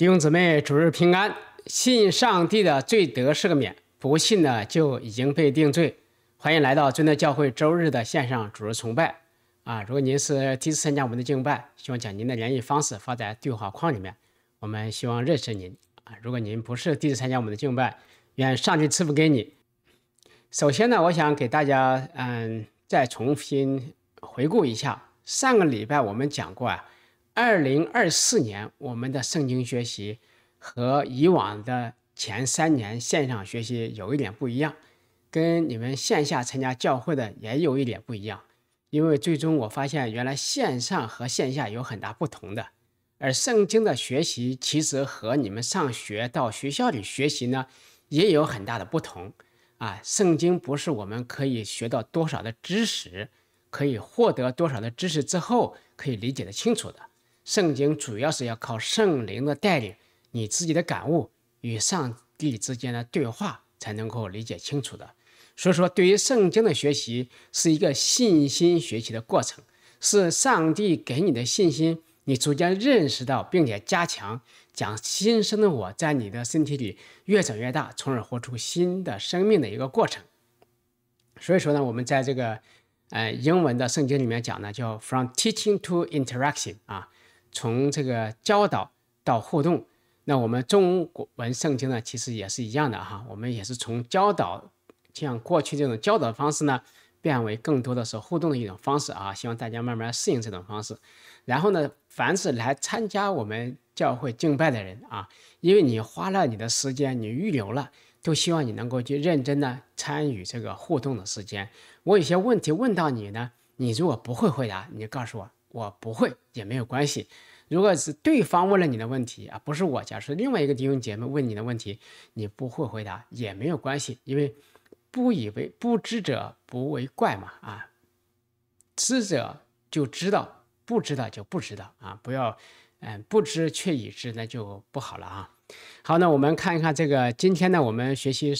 弟兄姊妹，主日平安！信上帝的罪得赦免，不信呢就已经被定罪。欢迎来到尊的教会周日的线上主日崇拜啊！如果您是第一次参加我们的敬拜，希望将您的联系方式发在对话框里面，我们希望认识您啊！如果您不是第一次参加我们的敬拜，愿上帝赐福给你。首先呢，我想给大家嗯再重新回顾一下，上个礼拜我们讲过啊。二零二四年，我们的圣经学习和以往的前三年线上学习有一点不一样，跟你们线下参加教会的也有一点不一样。因为最终我发现，原来线上和线下有很大不同的。而圣经的学习，其实和你们上学到学校里学习呢，也有很大的不同。啊，圣经不是我们可以学到多少的知识，可以获得多少的知识之后，可以理解的清楚的。圣经主要是要靠圣灵的带领，你自己的感悟与上帝之间的对话才能够理解清楚的。所以说，对于圣经的学习是一个信心学习的过程，是上帝给你的信心，你逐渐认识到并且加强，将新生的我在你的身体里越长越大，从而活出新的生命的一个过程。所以说呢，我们在这个呃英文的圣经里面讲呢，叫 from teaching to interaction 啊。从这个教导到互动，那我们中文圣经呢，其实也是一样的哈。我们也是从教导，像过去这种教导方式呢，变为更多的是互动的一种方式啊。希望大家慢慢适应这种方式。然后呢，凡是来参加我们教会敬拜的人啊，因为你花了你的时间，你预留了，都希望你能够去认真的参与这个互动的时间。我有些问题问到你呢，你如果不会回答，你就告诉我。我不会也没有关系。如果是对方问了你的问题啊，不是我，假设另外一个弟兄姐妹问你的问题，你不会回答也没有关系，因为不以为不知者不为怪嘛啊。知者就知道，不知道就不知道啊，不要嗯不知却已知那就不好了啊。好，那我们看一看这个今天呢，我们学习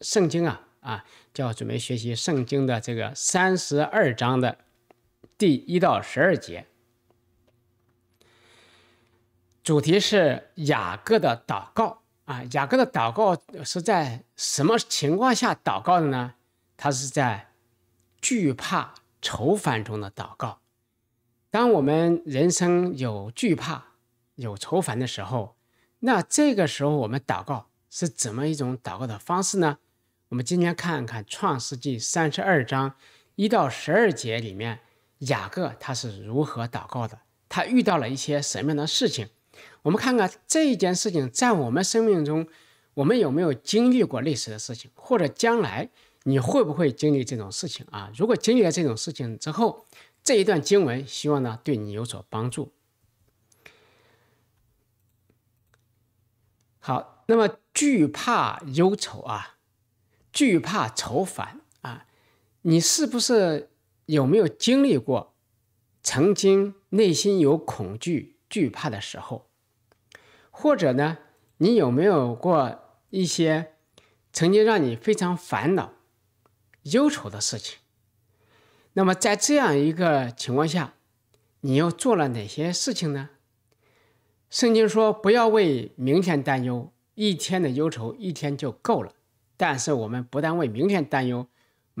圣经啊啊，就要准备学习圣经的这个三十二章的。第一到十二节，主题是雅各的祷告啊。雅各的祷告是在什么情况下祷告的呢？他是在惧怕、愁烦中的祷告。当我们人生有惧怕、有愁烦的时候，那这个时候我们祷告是怎么一种祷告的方式呢？我们今天看看《创世纪三十二章一到十二节里面。雅各他是如何祷告的？他遇到了一些什么样的事情？我们看看这件事情在我们生命中，我们有没有经历过类似的事情，或者将来你会不会经历这种事情啊？如果经历了这种事情之后，这一段经文希望呢对你有所帮助。好，那么惧怕忧愁啊，惧怕愁烦啊，你是不是？有没有经历过曾经内心有恐惧、惧怕的时候？或者呢，你有没有过一些曾经让你非常烦恼、忧愁的事情？那么在这样一个情况下，你又做了哪些事情呢？圣经说：“不要为明天担忧，一天的忧愁一天就够了。”但是我们不但为明天担忧。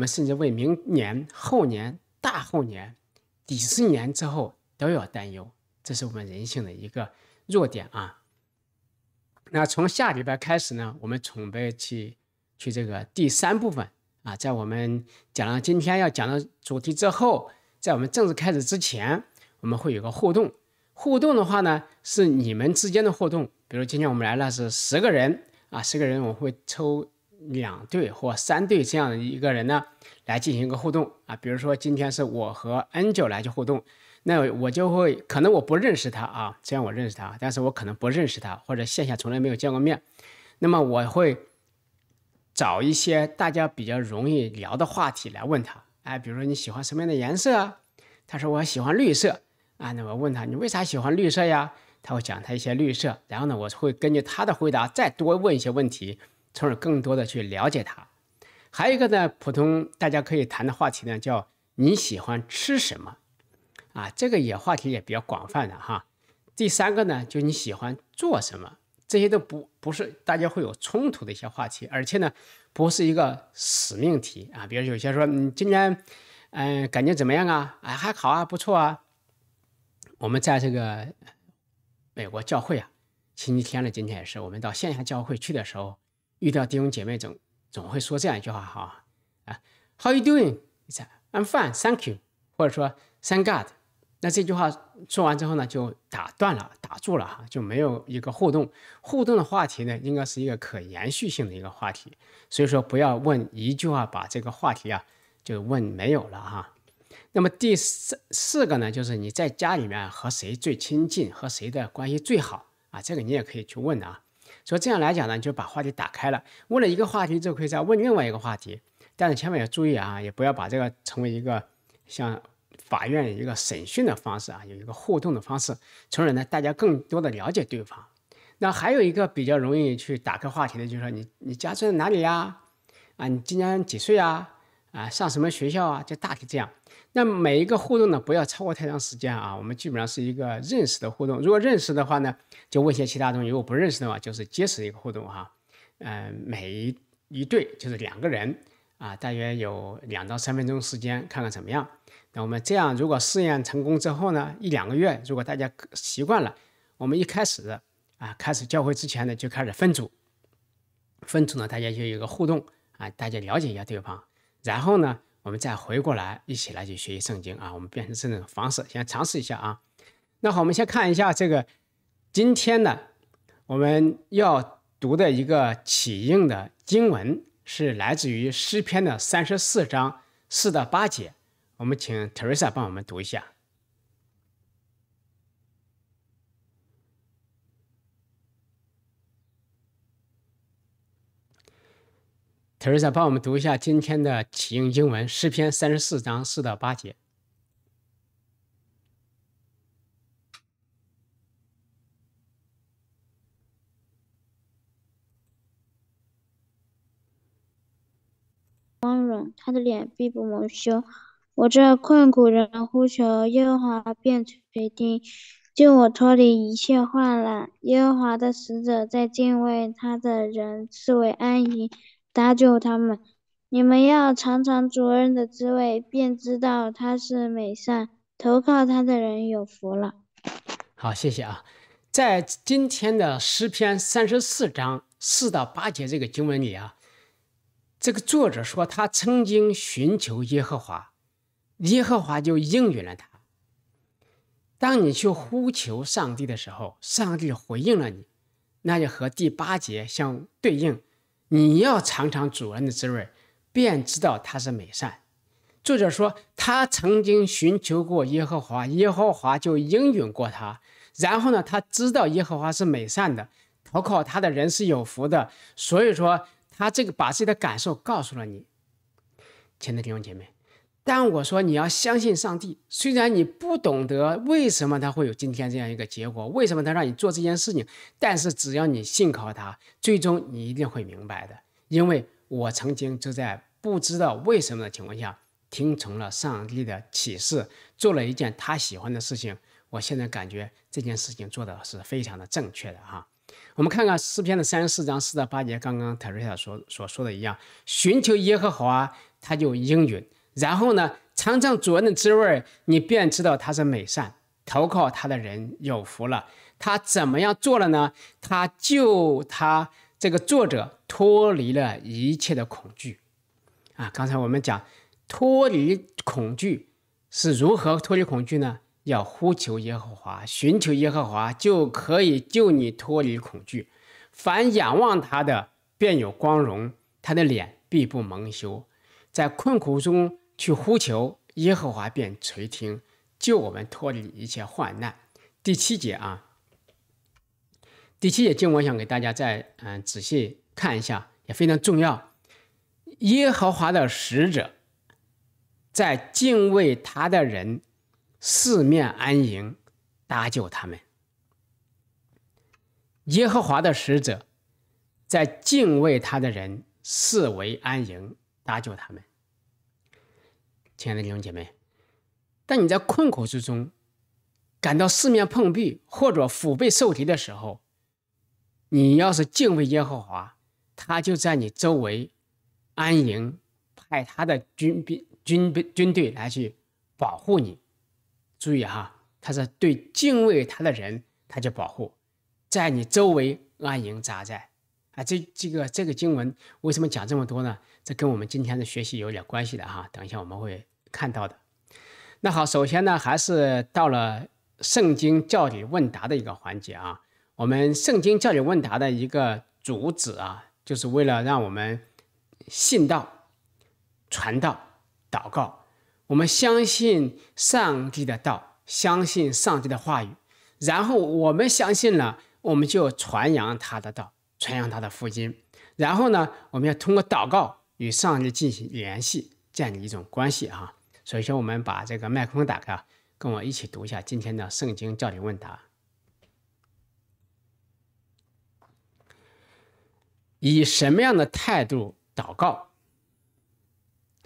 我们甚至为明年、后年、大后年、几十年之后都要担忧，这是我们人性的一个弱点啊。那从下礼拜开始呢，我们准备去去这个第三部分啊，在我们讲了今天要讲的主题之后，在我们正式开始之前，我们会有个互动。互动的话呢，是你们之间的互动，比如今天我们来了是十个人啊，十个人我会抽。两对或三对这样的一个人呢，来进行一个互动啊。比如说今天是我和 N l 来去互动，那我就会可能我不认识他啊，虽然我认识他，但是我可能不认识他或者线下从来没有见过面。那么我会找一些大家比较容易聊的话题来问他，哎，比如说你喜欢什么样的颜色？啊？他说我喜欢绿色啊，那我问他你为啥喜欢绿色呀？他会讲他一些绿色，然后呢，我会根据他的回答再多问一些问题。从而更多的去了解它。还有一个呢，普通大家可以谈的话题呢，叫你喜欢吃什么啊？这个也话题也比较广泛的哈。第三个呢，就你喜欢做什么？这些都不不是大家会有冲突的一些话题，而且呢，不是一个使命题啊。比如有些说你今年嗯感觉怎么样啊？哎还好啊，不错啊。我们在这个美国教会啊，星期天了，今天也是我们到线下教会去的时候。遇到弟兄姐妹总总会说这样一句话哈啊，How are you doing? I'm fine, thank you，或者说 Thank God。那这句话说完之后呢，就打断了，打住了哈，就没有一个互动。互动的话题呢，应该是一个可延续性的一个话题，所以说不要问一句话把这个话题啊就问没有了哈。那么第四四个呢，就是你在家里面和谁最亲近，和谁的关系最好啊？这个你也可以去问的啊。所以这样来讲呢，就把话题打开了。问了一个话题，就可以再问另外一个话题。但是千万要注意啊，也不要把这个成为一个像法院一个审讯的方式啊，有一个互动的方式，从而呢，大家更多的了解对方。那还有一个比较容易去打开话题的，就是说你你家住在哪里呀？啊，你今年几岁呀？啊，上什么学校啊？就大体这样。那每一个互动呢，不要超过太长时间啊。我们基本上是一个认识的互动。如果认识的话呢，就问一些其他东西；如果不认识的话，就是结识一个互动哈。嗯，每一一对就是两个人啊，大约有两到三分钟时间，看看怎么样。那我们这样，如果试验成功之后呢，一两个月，如果大家习惯了，我们一开始啊，开始教会之前呢，就开始分组，分组呢，大家就有一个互动啊，大家了解一下对方。然后呢，我们再回过来一起来去学习圣经啊，我们变成这种方式，先尝试一下啊。那好，我们先看一下这个今天呢我们要读的一个起应的经文是来自于诗篇的三十四章四到八节，我们请 Teresa 帮我们读一下。托尔斯泰，帮我们读一下今天的启用经文诗篇三十四章四到八节。光荣，他的脸必不蒙羞。我这困苦人呼求耶和华，便垂听，救我脱离一切患难。耶和华的使者在敬畏他的人赐为安逸。搭救他们，你们要尝尝主人的滋味，便知道他是美善。投靠他的人有福了。好，谢谢啊。在今天的诗篇三十四章四到八节这个经文里啊，这个作者说他曾经寻求耶和华，耶和华就应允了他。当你去呼求上帝的时候，上帝回应了你，那就和第八节相对应。你要尝尝主人的滋味，便知道他是美善。作者说，他曾经寻求过耶和华，耶和华就应允过他。然后呢，他知道耶和华是美善的，投靠他的人是有福的。所以说，他这个把自己的感受告诉了你。亲爱的弟兄姐妹。但我说你要相信上帝，虽然你不懂得为什么他会有今天这样一个结果，为什么他让你做这件事情，但是只要你信靠他，最终你一定会明白的。因为我曾经就在不知道为什么的情况下听从了上帝的启示，做了一件他喜欢的事情。我现在感觉这件事情做的是非常的正确的哈。我们看看诗篇的三十四章四到八节，刚刚特瑞亚所所说的一样，寻求耶和华，他就应允。然后呢，尝尝主人的滋味你便知道他是美善。投靠他的人有福了。他怎么样做了呢？他救他这个作者脱离了一切的恐惧。啊，刚才我们讲脱离恐惧是如何脱离恐惧呢？要呼求耶和华，寻求耶和华，就可以救你脱离恐惧。凡仰望他的，便有光荣；他的脸必不蒙羞。在困苦中去呼求耶和华，便垂听，救我们脱离一切患难。第七节啊，第七节经文，我想给大家再嗯仔细看一下，也非常重要。耶和华的使者在敬畏他的人四面安营，搭救他们。耶和华的使者在敬畏他的人四围安营。搭救他们，亲爱的弟兄姐妹。当你在困苦之中，感到四面碰壁或者腹背受敌的时候，你要是敬畏耶和华，他就在你周围安营，派他的军兵、军兵、军队来去保护你。注意哈，他是对敬畏他的人，他就保护，在你周围安营扎寨。啊，这这个这个经文为什么讲这么多呢？这跟我们今天的学习有点关系的哈。等一下我们会看到的。那好，首先呢，还是到了圣经教理问答的一个环节啊。我们圣经教理问答的一个主旨啊，就是为了让我们信道、传道、祷告。我们相信上帝的道，相信上帝的话语，然后我们相信了，我们就传扬他的道。传扬他的福音，然后呢，我们要通过祷告与上帝进行联系，建立一种关系啊。所以说，我们把这个麦克风打开啊，跟我一起读一下今天的圣经教理问答。以什么样的态度祷告？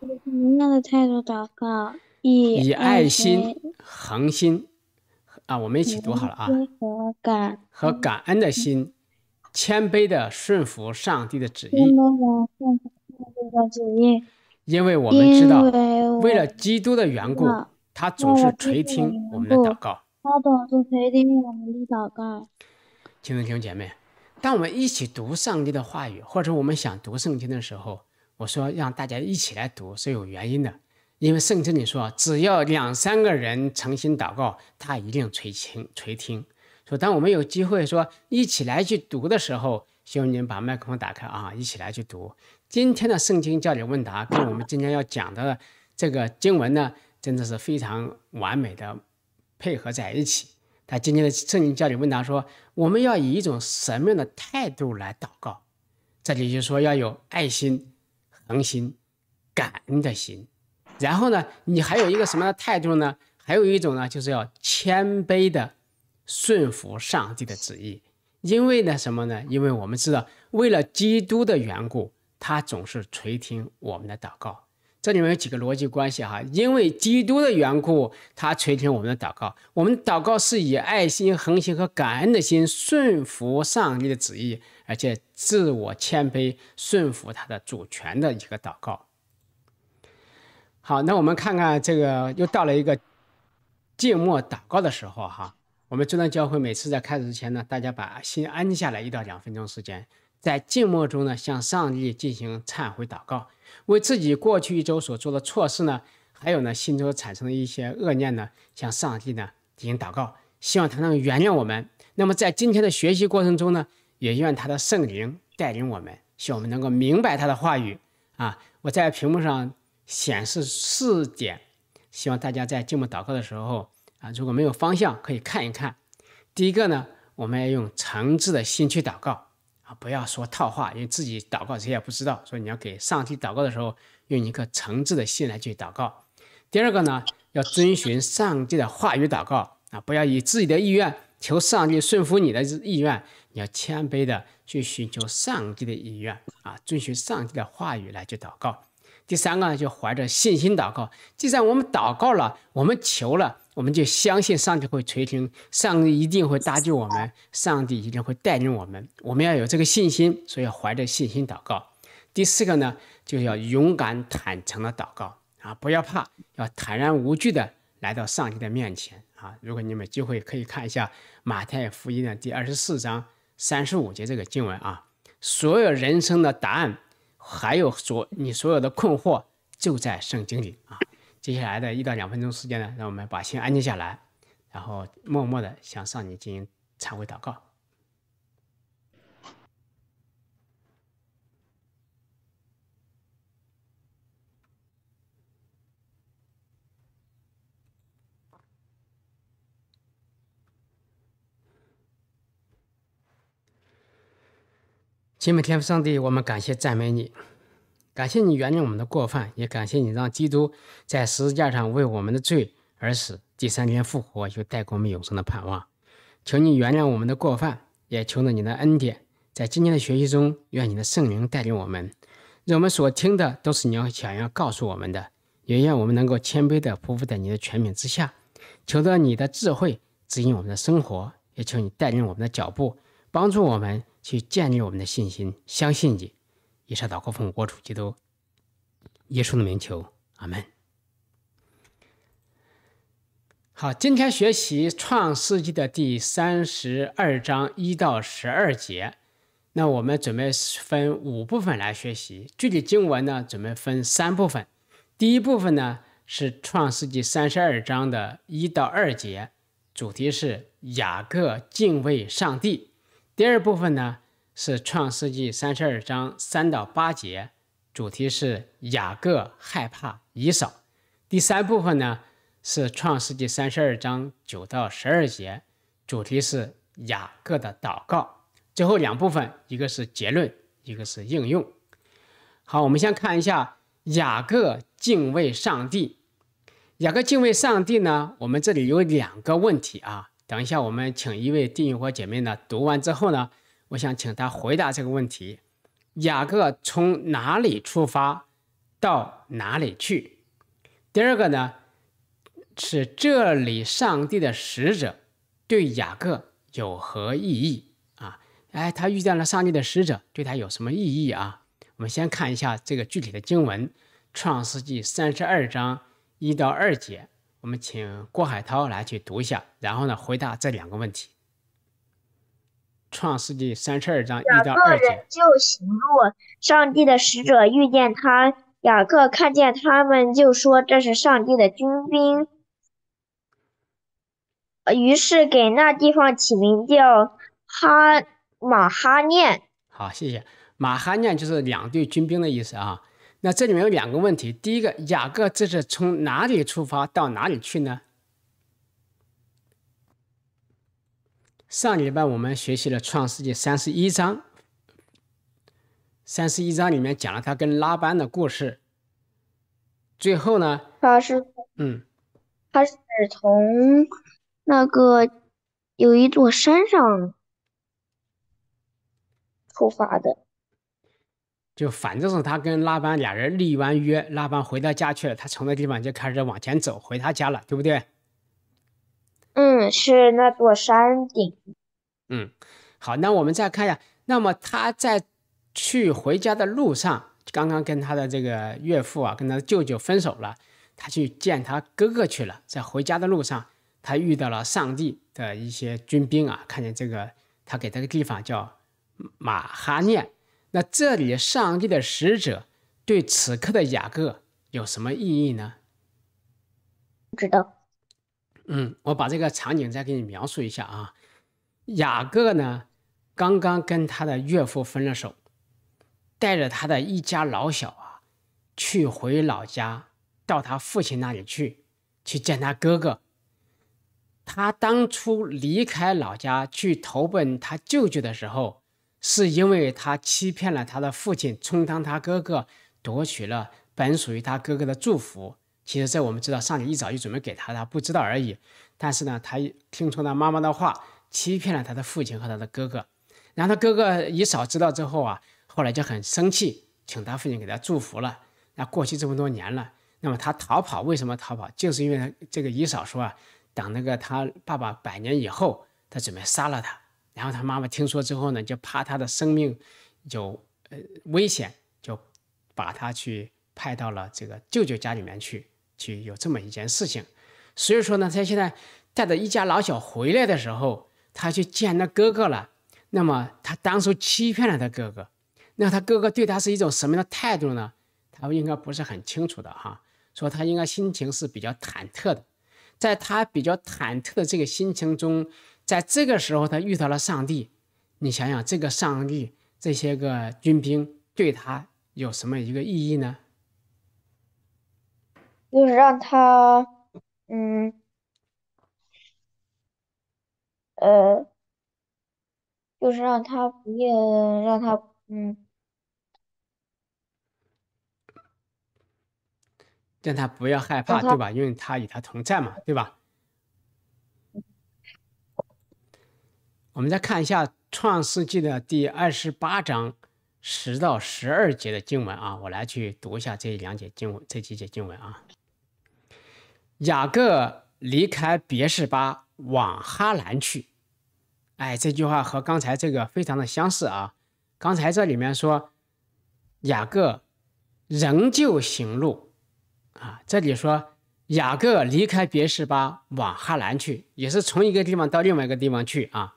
以什么样的态度祷告？以以爱心、恒心啊，我们一起读好了啊。和感恩的心。谦卑地顺服上帝的旨意，因为我们知道，为了基督的缘故，他总是垂听我们的祷告。他总是垂听我们的祷告。亲爱的弟兄姐妹，当我们一起读上帝的话语，或者我们想读圣经的时候，我说让大家一起来读是有原因的，因为圣经里说，只要两三个人诚心祷告，他一定垂听垂听。说，当我们有机会说一起来去读的时候，希望你们把麦克风打开啊，一起来去读今天的圣经教理问答，跟我们今天要讲的这个经文呢，真的是非常完美的配合在一起。他今天的圣经教理问答说，我们要以一种什么样的态度来祷告？这里就说要有爱心、恒心、感恩的心。然后呢，你还有一个什么样的态度呢？还有一种呢，就是要谦卑的。顺服上帝的旨意，因为呢什么呢？因为我们知道，为了基督的缘故，他总是垂听我们的祷告。这里面有几个逻辑关系哈，因为基督的缘故，他垂听我们的祷告。我们祷告是以爱心、恒心和感恩的心顺服上帝的旨意，而且自我谦卑，顺服他的主权的一个祷告。好，那我们看看这个又到了一个静默祷告的时候哈。我们这段教会每次在开始之前呢，大家把心安静下来一到两分钟时间，在静默中呢，向上帝进行忏悔祷告，为自己过去一周所做的错事呢，还有呢，心中产生的一些恶念呢，向上帝呢进行祷告，希望他能原谅我们。那么在今天的学习过程中呢，也愿他的圣灵带领我们，希望我们能够明白他的话语。啊，我在屏幕上显示四点，希望大家在静默祷告的时候。啊，如果没有方向，可以看一看。第一个呢，我们要用诚挚的心去祷告啊，不要说套话，因为自己祷告谁也不知道。所以你要给上帝祷告的时候，用一颗诚挚的心来去祷告。第二个呢，要遵循上帝的话语祷告啊，不要以自己的意愿求上帝顺服你的意愿，你要谦卑的去寻求上帝的意愿啊，遵循上帝的话语来去祷告。第三个呢，就怀着信心祷告，既然我们祷告了，我们求了。我们就相信上帝会垂听，上帝一定会搭救我们，上帝一定会带领我们。我们要有这个信心，所以要怀着信心祷告。第四个呢，就要勇敢坦诚的祷告啊，不要怕，要坦然无惧的来到上帝的面前啊。如果你们机会，可以看一下马太福音的第二十四章三十五节这个经文啊，所有人生的答案，还有所你所有的困惑，就在圣经里啊。接下来的一到两分钟时间呢，让我们把心安静下来，然后默默的向上帝进行忏悔祷告。慈美天父上帝，我们感谢赞美你。感谢你原谅我们的过犯，也感谢你让基督在十字架上为我们的罪而死，第三天复活，就带给我们永生的盼望。求你原谅我们的过犯，也求得你的恩典，在今天的学习中，愿你的圣灵带领我们，让我们所听的都是你要想要告诉我们的，也愿我们能够谦卑的匍匐在你的权柄之下，求得你的智慧指引我们的生活，也求你带领我们的脚步，帮助我们去建立我们的信心，相信你。上祷告奉我主基督，耶稣的名求，阿门。好，今天学习《创世纪》的第三十二章一到十二节。那我们准备分五部分来学习，具体经文呢，准备分三部分。第一部分呢是《创世纪》三十二章的一到二节，主题是雅各敬畏上帝。第二部分呢。是创世纪三十二章三到八节，主题是雅各害怕以扫。第三部分呢是创世纪三十二章九到十二节，主题是雅各的祷告。最后两部分，一个是结论，一个是应用。好，我们先看一下雅各敬畏上帝。雅各敬畏上帝呢？我们这里有两个问题啊。等一下，我们请一位弟兄或姐妹呢读完之后呢。我想请他回答这个问题：雅各从哪里出发，到哪里去？第二个呢，是这里上帝的使者对雅各有何意义啊？哎，他遇见了上帝的使者，对他有什么意义啊？我们先看一下这个具体的经文，《创世纪》三十二章一到二节。我们请郭海涛来去读一下，然后呢，回答这两个问题。创世纪三十二章一到二节。就行路，上帝的使者遇见他，雅各看见他们，就说：“这是上帝的军兵。”于是给那地方起名叫哈马哈念。好，谢谢。马哈念就是两队军兵的意思啊。那这里面有两个问题，第一个，雅各这是从哪里出发到哪里去呢？上礼拜我们学习了《创世纪》三十一章，三十一章里面讲了他跟拉班的故事。最后呢？他是嗯，他是从那个有一座山上出发的，就反正是他跟拉班俩人立完约，拉班回到家去了，他从那地方就开始往前走回他家了，对不对？是那座山顶。嗯，好，那我们再看一下。那么他在去回家的路上，刚刚跟他的这个岳父啊，跟他的舅舅分手了，他去见他哥哥去了。在回家的路上，他遇到了上帝的一些军兵啊，看见这个他给他个地方叫马哈念。那这里上帝的使者对此刻的雅各有什么意义呢？不知道。嗯，我把这个场景再给你描述一下啊。雅各呢，刚刚跟他的岳父分了手，带着他的一家老小啊，去回老家，到他父亲那里去，去见他哥哥。他当初离开老家去投奔他舅舅的时候，是因为他欺骗了他的父亲，充当他哥哥，夺取了本属于他哥哥的祝福。其实在我们知道，上帝一早就准备给他，他不知道而已。但是呢，他听从了妈妈的话，欺骗了他的父亲和他的哥哥。然后他哥哥以嫂知道之后啊，后来就很生气，请他父亲给他祝福了。那过去这么多年了，那么他逃跑为什么逃跑？就是因为这个以嫂说，啊，等那个他爸爸百年以后，他准备杀了他。然后他妈妈听说之后呢，就怕他的生命有呃危险，就把他去派到了这个舅舅家里面去。就有这么一件事情，所以说呢，他现在带着一家老小回来的时候，他去见他哥哥了。那么他当初欺骗了他哥哥，那他哥哥对他是一种什么样的态度呢？他应该不是很清楚的哈。说他应该心情是比较忐忑的，在他比较忐忑的这个心情中，在这个时候他遇到了上帝。你想想这个上帝，这些个军兵对他有什么一个意义呢？就是让他，嗯，呃，就是让他不，要，让他，嗯，让他不要害怕，对吧？因为他与他同在嘛，对吧？我们再看一下《创世纪》的第二十八章十到十二节的经文啊，我来去读一下这两节经文，这几节经文啊。雅各离开别示巴往哈兰去。哎，这句话和刚才这个非常的相似啊。刚才这里面说雅各仍旧行路啊，这里说雅各离开别示巴往哈兰去，也是从一个地方到另外一个地方去啊。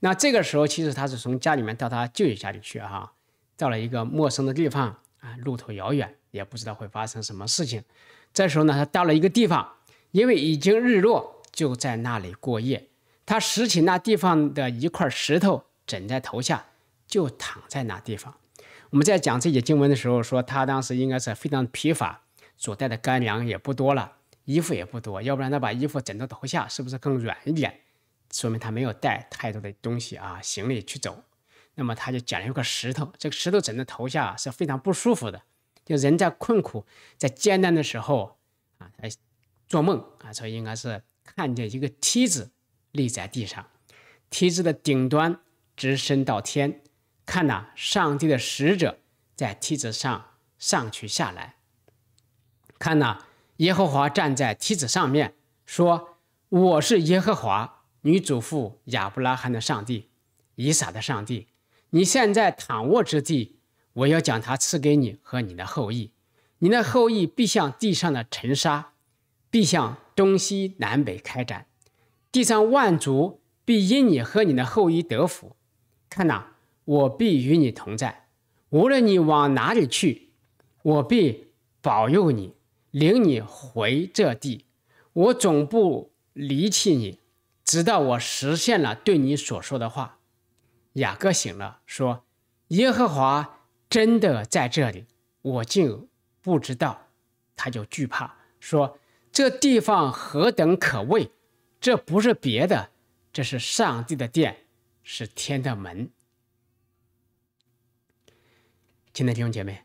那这个时候其实他是从家里面到他舅舅家里去啊，到了一个陌生的地方啊，路途遥远，也不知道会发生什么事情。这时候呢，他到了一个地方，因为已经日落，就在那里过夜。他拾起那地方的一块石头，枕在头下，就躺在那地方。我们在讲这节经文的时候说，他当时应该是非常疲乏，所带的干粮也不多了，衣服也不多。要不然他把衣服枕到头下，是不是更软一点？说明他没有带太多的东西啊，行李去走。那么他就捡了一块石头，这个石头枕在头下是非常不舒服的。就人在困苦、在艰难的时候啊，做梦啊，所以应该是看见一个梯子立在地上，梯子的顶端直伸到天，看那上帝的使者在梯子上上去下来，看那耶和华站在梯子上面说：“我是耶和华女祖父亚伯拉罕的上帝，以撒的上帝，你现在躺卧之地。”我要将它赐给你和你的后裔，你的后裔必向地上的尘沙，必向东西南北开展，地上万族必因你和你的后裔得福。看哪，我必与你同在，无论你往哪里去，我必保佑你，领你回这地，我总不离弃你，直到我实现了对你所说的话。雅各醒了，说：“耶和华。”真的在这里，我竟不知道，他就惧怕，说这地方何等可畏！这不是别的，这是上帝的殿，是天的门。亲爱的弟兄姐妹，《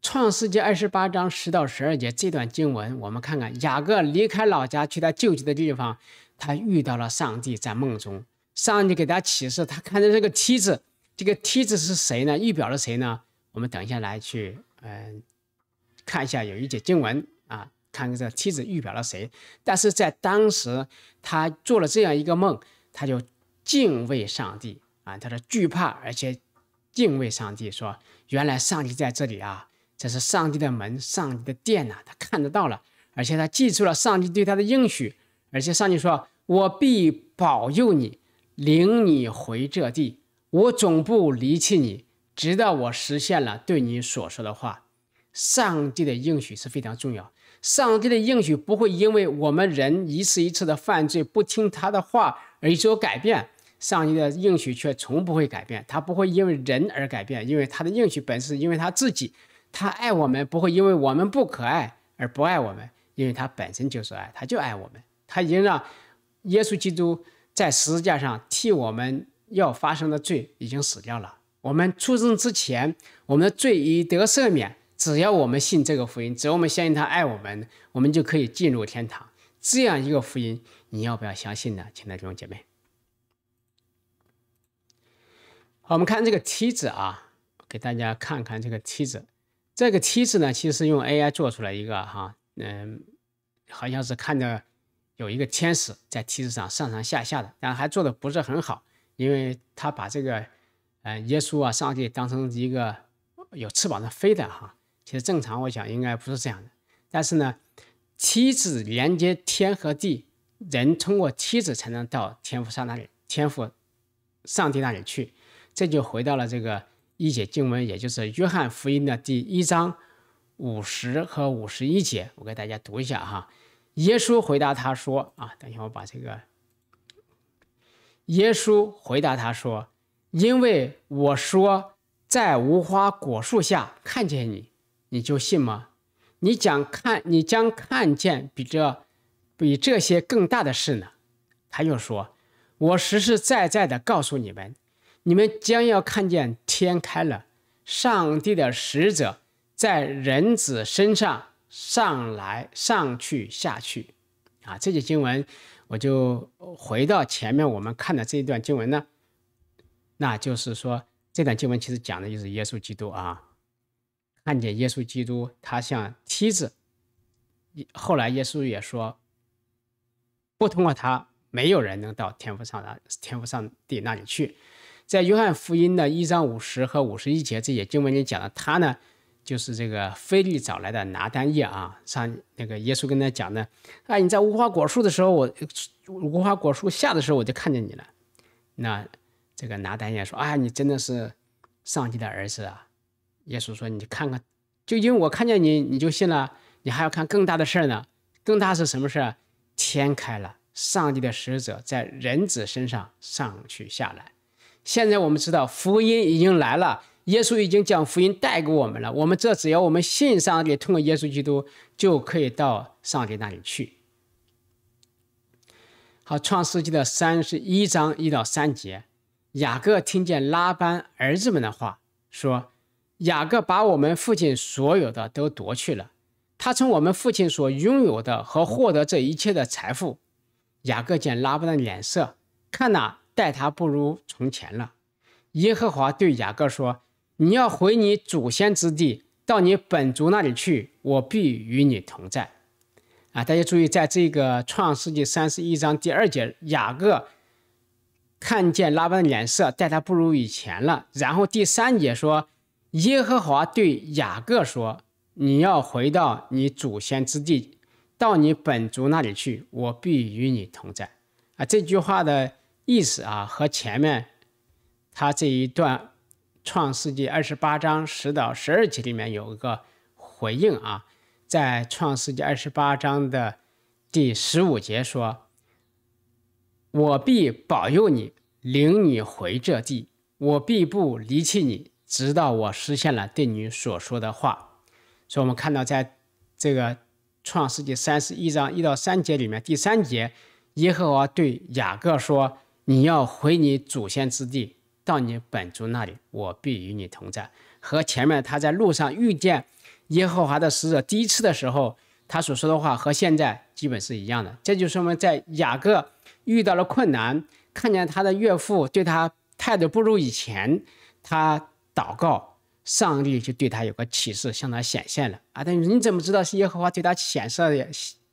创世纪二十八章十到十二节这段经文，我们看看雅各离开老家去他舅舅的地方，他遇到了上帝在梦中，上帝给他启示，他看到这个梯子，这个梯子是谁呢？预表了谁呢？我们等一下来去，嗯，看一下有一节经文啊，看看这妻子预表了谁。但是在当时，他做了这样一个梦，他就敬畏上帝啊，他说惧怕，而且敬畏上帝，说原来上帝在这里啊，这是上帝的门，上帝的殿呐，他看得到了，而且他记住了上帝对他的应许，而且上帝说：“我必保佑你，领你回这地，我总不离弃你。”直到我实现了对你所说的话，上帝的应许是非常重要。上帝的应许不会因为我们人一次一次的犯罪、不听他的话而所改变。上帝的应许却从不会改变，他不会因为人而改变，因为他的应许本身是因为他自己。他爱我们，不会因为我们不可爱而不爱我们，因为他本身就是爱，他就爱我们。他已经让耶稣基督在十字架上替我们要发生的罪已经死掉了。我们出生之前，我们的罪已得赦免。只要我们信这个福音，只要我们相信他爱我们，我们就可以进入天堂。这样一个福音，你要不要相信呢，亲爱的弟兄姐妹？我们看这个梯子啊，给大家看看这个梯子。这个梯子呢，其实用 AI 做出来一个哈，嗯，好像是看着有一个天使在梯子上上上下下的，但还做的不是很好，因为他把这个。嗯，耶稣啊，上帝当成一个有翅膀的飞的哈，其实正常我想应该不是这样的。但是呢，梯子连接天和地，人通过梯子才能到天父上那里，天父上帝那里去，这就回到了这个一节经文，也就是约翰福音的第一章五十和五十一节。我给大家读一下哈，耶稣回答他说啊，等一下我把这个，耶稣回答他说。因为我说在无花果树下看见你，你就信吗？你将看，你将看见比这，比这些更大的事呢。他又说：“我实实在在的告诉你们，你们将要看见天开了，上帝的使者在人子身上上来、上去、下去。”啊，这些经文，我就回到前面我们看的这一段经文呢。那就是说，这段经文其实讲的就是耶稣基督啊。看见耶稣基督，他像梯子。后来耶稣也说，不通过他，没有人能到天父上的天父上帝那里去。在约翰福音的一章五十和五十一节这些经文里讲的，他呢就是这个菲利找来的拿单叶啊。上那个耶稣跟他讲的，啊，你在无花果树的时候，我无花果树下的时候，我就看见你了。那。这个拿单也说：“啊，你真的是上帝的儿子啊！”耶稣说：“你看看，就因为我看见你，你就信了。你还要看更大的事儿呢。更大是什么事儿？天开了，上帝的使者在人子身上上去下来。现在我们知道福音已经来了，耶稣已经将福音带给我们了。我们这只要我们信上帝，通过耶稣基督就可以到上帝那里去。好，《创世纪》的三十一章一到三节。雅各听见拉班儿子们的话，说：“雅各把我们父亲所有的都夺去了。他从我们父亲所拥有的和获得这一切的财富。”雅各见拉班的脸色，看那待他不如从前了。耶和华对雅各说：“你要回你祖先之地，到你本族那里去，我必与你同在。”啊，大家注意，在这个《创世纪三十一章第二节，雅各。看见拉班的脸色，待他不如以前了。然后第三节说：“耶和华对雅各说，你要回到你祖先之地，到你本族那里去，我必与你同在。”啊，这句话的意思啊，和前面他这一段《创世纪》二十八章十到十二节里面有一个回应啊，在《创世纪》二十八章的第十五节说。我必保佑你，领你回这地；我必不离弃你，直到我实现了对你所说的话。所以，我们看到在《这个创世纪》三十一章一到三节里面，第三节，耶和华对雅各说：“你要回你祖先之地，到你本族那里，我必与你同在。”和前面他在路上遇见耶和华的使者第一次的时候，他所说的话和现在基本是一样的。这就说明在雅各。遇到了困难，看见他的岳父对他态度不如以前，他祷告，上帝就对他有个启示，向他显现了。啊，但你怎么知道是耶和华对他显示的？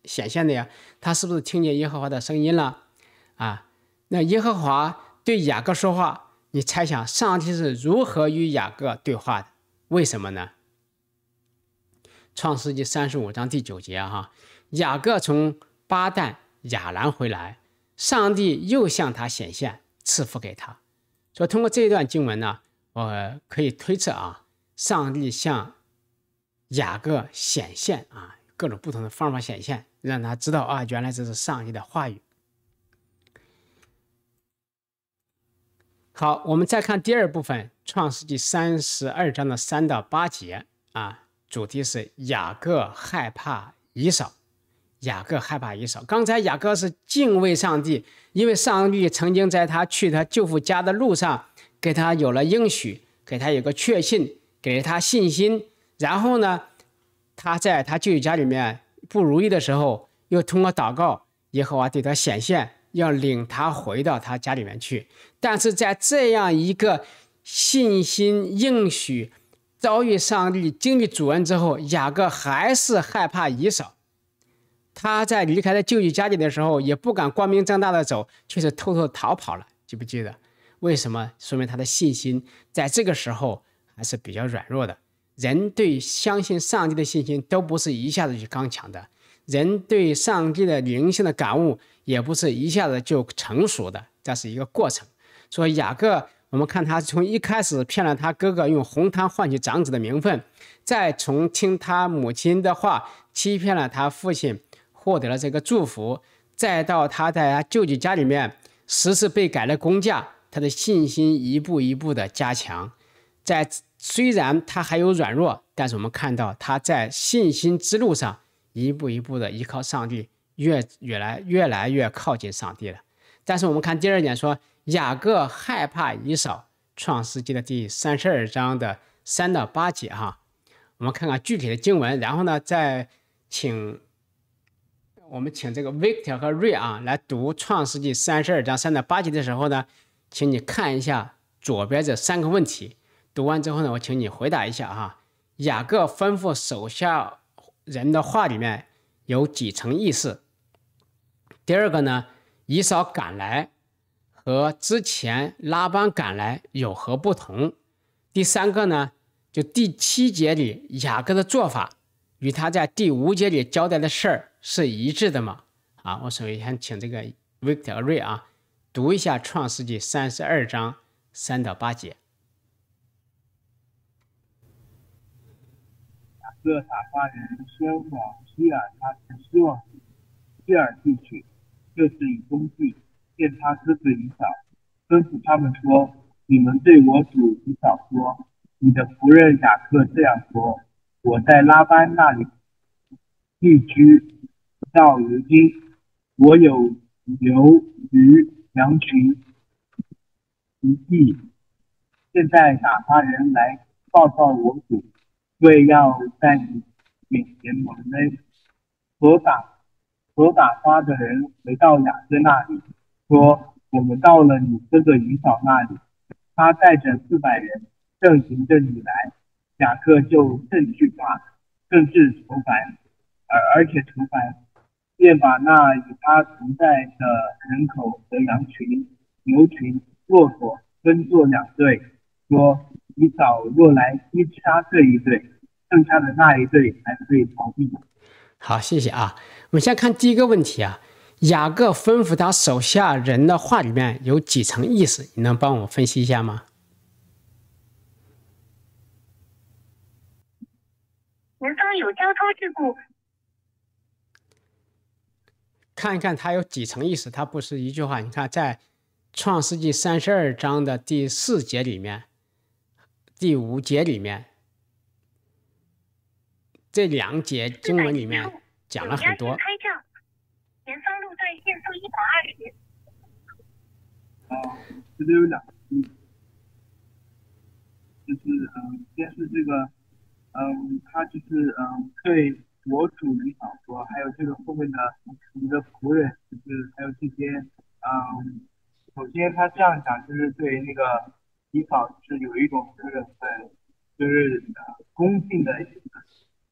显现的呀？他是不是听见耶和华的声音了？”啊，那耶和华对雅各说话，你猜想上帝是如何与雅各对话的？为什么呢？创世纪三十五章第九节，哈，雅各从巴旦亚兰回来。上帝又向他显现，赐福给他。所以通过这一段经文呢，我可以推测啊，上帝向雅各显现啊，各种不同的方法显现，让他知道啊，原来这是上帝的话语。好，我们再看第二部分，《创世纪三十二章的三到八节啊，主题是雅各害怕以扫。雅各害怕以嫂。刚才雅各是敬畏上帝，因为上帝曾经在他去他舅父家的路上给他有了应许，给他有个确信，给了他信心。然后呢，他在他舅舅家里面不如意的时候，又通过祷告，耶和华对他显现，要领他回到他家里面去。但是在这样一个信心应许遭遇上帝经历主恩之后，雅各还是害怕姨嫂。他在离开他舅舅家里的时候，也不敢光明正大的走，却是偷偷逃跑了，记不记得？为什么？说明他的信心在这个时候还是比较软弱的。人对相信上帝的信心都不是一下子去刚强的，人对上帝的灵性的感悟也不是一下子就成熟的，这是一个过程。所以雅各，我们看他从一开始骗了他哥哥，用红汤换取长子的名分，再从听他母亲的话，欺骗了他父亲。获得了这个祝福，再到他在舅舅家里面，十次被改了工价，他的信心一步一步的加强。在虽然他还有软弱，但是我们看到他在信心之路上一步一步的依靠上帝，越越来越来越靠近上帝了。但是我们看第二点说，雅各害怕以扫，《创世纪》的第三十二章的三到八节哈，我们看看具体的经文，然后呢再请。我们请这个 Victor 和 Ray 啊来读《创世纪》三十二章三到八节的时候呢，请你看一下左边这三个问题。读完之后呢，我请你回答一下哈。雅各吩咐手下人的话里面有几层意思？第二个呢，以扫赶来和之前拉班赶来有何不同？第三个呢，就第七节里雅各的做法与他在第五节里交代的事儿。是一致的吗？啊，我首先请这个 Victor Ray 啊，读一下《创世纪》三十二章三到八节。亚各塔巴人的先王西尔他望第二进去，就是以东地见他哥哥影响，吩咐他们说：“你们对我主以扫说，你的仆人雅克这样说：我在拉班那里寄居。”到如今，我有牛、驴、羊群一地，现在打发人来报告我主，为要在你面前蒙恩。何打？何打发的人回到雅各那里，说：“我们到了你哥哥以扫那里，他带着四百人正行着你来，雅各就更惧怕，正是愁犯，而而且愁犯。”便把那与他同在的人口和羊群、牛群、骆驼分作两队，说：“你找若来击杀这一队，剩下的那一队还可以逃避好，谢谢啊。我们先看第一个问题啊，雅各吩咐他手下人的话里面有几层意思？你能帮我分析一下吗？前方有交通事故。看一看它有几层意思，它不是一句话。你看，在《创世纪》三十二章的第四节里面，第五节里面，这两节经文里面讲了很多。前方路段限速一百二十。哦，这里有两就是嗯，先是这个，嗯，它就是嗯，对。我主于小说，还有这个后面的你的仆人，就是还有这些，嗯，首先他这样讲就是对那个你坊是有一种就是很就是恭敬的意思，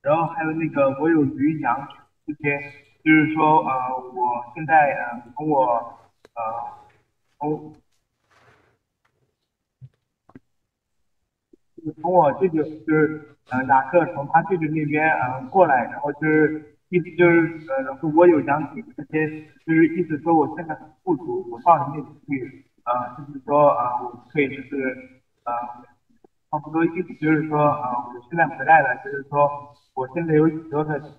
然后还有那个我有驴羊这些，就是说呃我现在呃跟我呃哦。从我舅舅就是嗯，哪个从他舅舅那边嗯过来，然后就是意思就是呃，然后我有想给这些就是意思说我现在很不足，我放你那里去，呃，就是说呃，我可以就是呃，差不多意思就是说呃，我现在回来了，就是说我现在有许多的钱，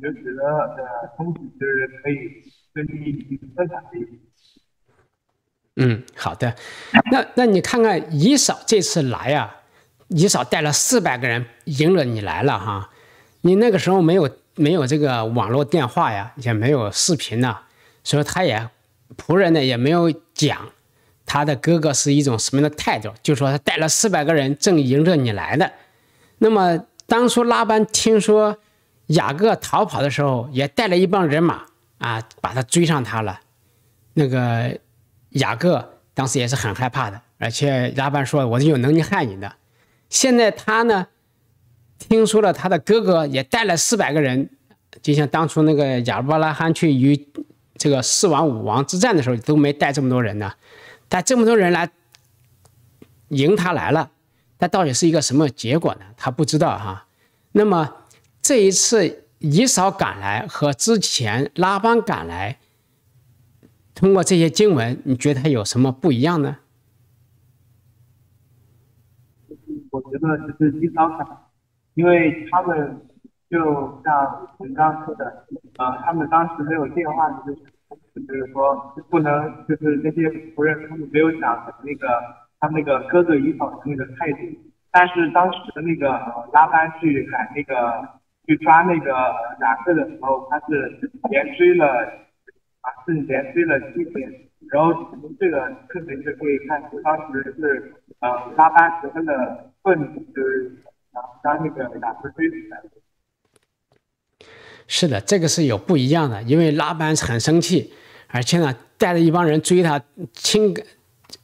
多许多的东西，就是可以跟你一起分享的。嗯，好的，那那你看看以嫂这次来啊。你少带了四百个人迎着你来了哈，你那个时候没有没有这个网络电话呀，也没有视频呐，所以他也仆人呢也没有讲他的哥哥是一种什么样的态度，就说他带了四百个人正迎着你来的。那么当初拉班听说雅各逃跑的时候，也带了一帮人马啊，把他追上他了。那个雅各当时也是很害怕的，而且拉班说我是有能力害你的。现在他呢，听说了他的哥哥也带了四百个人，就像当初那个亚伯拉罕去与这个四王五王之战的时候都没带这么多人呢，带这么多人来迎他来了，那到底是一个什么结果呢？他不知道哈。那么这一次以少赶来和之前拉帮赶来，通过这些经文，你觉得他有什么不一样呢？我觉得就是经朝惨，因为他们就像您刚说的，呃，他们当时没有电话，就是就是说不能，就是那些仆人，他们没有讲那个他那个哥哥以往的那个态度，但是当时的那个拉班去赶那个去抓那个雅色的时候，他是连追了啊，是连追了七天，然后从这个特别就可以看出，当时是呃拉班十分的。问是的，这个是有不一样的，因为拉班很生气，而且呢，带着一帮人追他，亲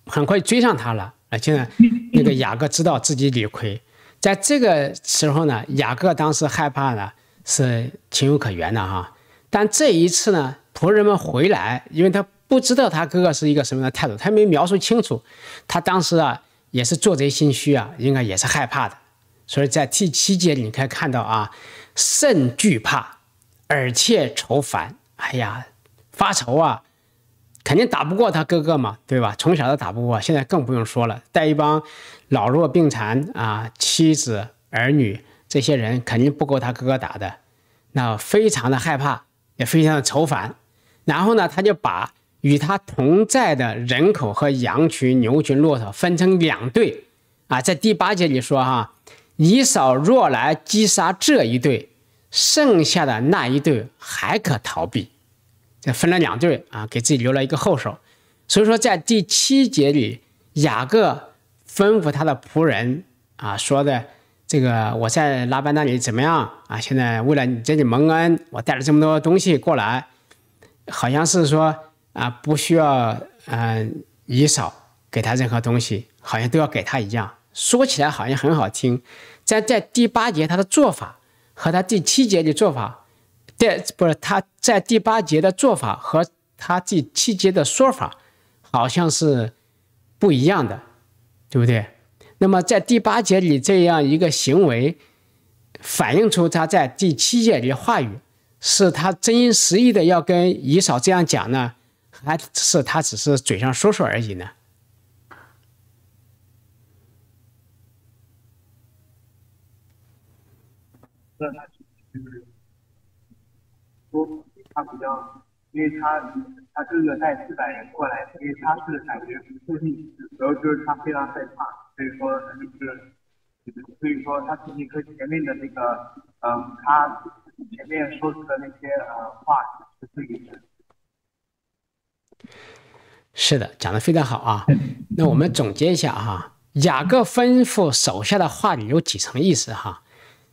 很快追上他了，而且呢，那个雅各知道自己理亏，在这个时候呢，雅各当时害怕呢，是情有可原的哈。但这一次呢，仆人们回来，因为他不知道他哥哥是一个什么样的态度，他没描述清楚，他当时啊。也是做贼心虚啊，应该也是害怕的，所以在第七节里你可以看到啊，甚惧怕，而且愁烦，哎呀，发愁啊，肯定打不过他哥哥嘛，对吧？从小都打不过，现在更不用说了，带一帮老弱病残啊，妻子儿女这些人肯定不够他哥哥打的，那非常的害怕，也非常的愁烦，然后呢，他就把。与他同在的人口和羊群、牛群、骆驼分成两队，啊，在第八节里说哈，以少弱来击杀这一队，剩下的那一队还可逃避。这分了两队啊，给自己留了一个后手。所以说，在第七节里，雅各吩咐他的仆人啊说的这个，我在拉班那里怎么样啊？现在为了你这里蒙恩，我带了这么多东西过来，好像是说。啊，不需要，嗯，以嫂给他任何东西，好像都要给他一样。说起来好像很好听，但在第八节他的做法和他第七节的做法，在不是他在第八节的做法和他第七节的说法，好像是不一样的，对不对？那么在第八节里这样一个行为，反映出他在第七节里话语是他真心实意的要跟以嫂这样讲呢？还是他只是嘴上说说而已呢？那他就是说他比较，因为他他哥哥带四百人过来，所以他是感觉自信，然后就是他非常害怕，所以说就是，所以说他自己和前面的那个，嗯，他前面说出的那些呃话是对应的。是的，讲的非常好啊。那我们总结一下哈，雅各吩咐手下的话里有几层意思哈。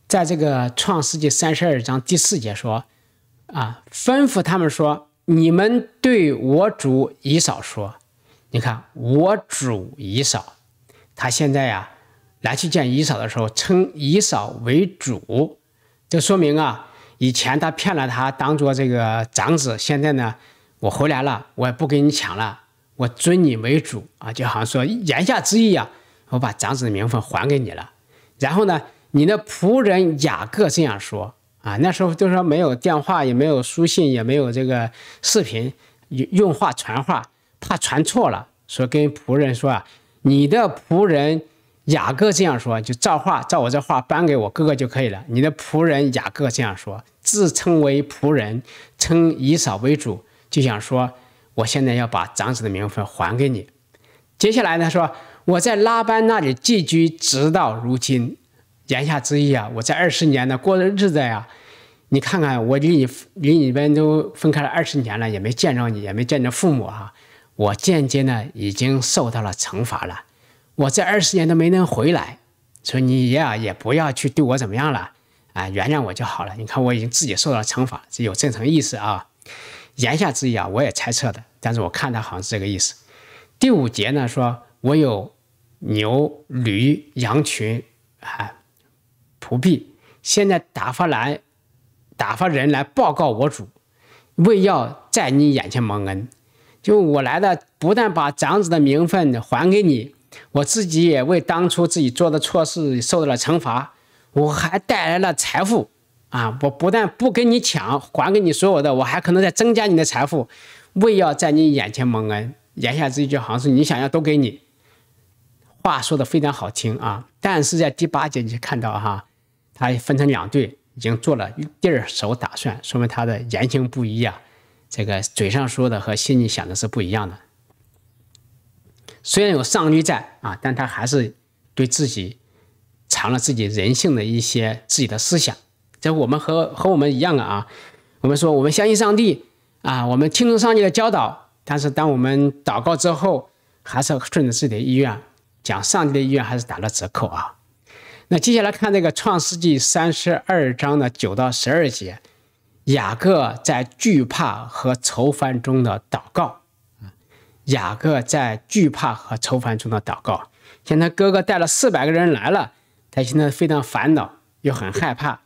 在这个创世纪三十二章第四节说啊，吩咐他们说，你们对我主以扫说，你看我主以扫，他现在呀来去见以扫的时候称以扫为主，这说明啊以前他骗了他当做这个长子，现在呢。我回来了，我也不跟你抢了，我尊你为主啊，就好像说言下之意啊，我把长子的名分还给你了。然后呢，你的仆人雅各这样说啊，那时候就说没有电话，也没有书信，也没有这个视频，用用话传话，怕传错了，说跟仆人说啊，你的仆人雅各这样说，就照话照我这话颁给我哥哥就可以了。你的仆人雅各这样说，自称为仆人，称以嫂为主。就想说，我现在要把长子的名分还给你。接下来呢，说：“我在拉班那里寄居，直到如今。”言下之意啊，我在二十年呢过的日子呀，你看看我离你离你们都分开了二十年了，也没见着你，也没见着父母啊。我间接呢已经受到了惩罚了。我这二十年都没能回来，所以你呀也不要去对我怎么样了啊，原谅我就好了。你看我已经自己受到了惩罚，这有这层意思啊。言下之意啊，我也猜测的，但是我看他好像是这个意思。第五节呢，说我有牛、驴、羊群啊，仆婢，现在打发来，打发人来报告我主，为要在你眼前蒙恩。就我来的，不但把长子的名分还给你，我自己也为当初自己做的错事受到了惩罚，我还带来了财富。啊！我不但不跟你抢，还给你所有的，我还可能在增加你的财富，为要在你眼前蒙恩。言下之意就好像是你想要都给你，话说的非常好听啊！但是在第八节你看到哈，他分成两队，已经做了第二手打算，说明他的言行不一啊。这个嘴上说的和心里想的是不一样的。虽然有上帝在啊，但他还是对自己藏了自己人性的一些自己的思想。我们和和我们一样的啊，我们说我们相信上帝啊，我们听从上帝的教导。但是当我们祷告之后，还是顺着自己的意愿，讲上帝的意愿还是打了折扣啊。那接下来看这个《创世纪》三十二章的九到十二节，雅各在惧怕和愁烦中的祷告雅各在惧怕和愁烦中的祷告，现在哥哥带了四百个人来了，他现在非常烦恼，又很害怕。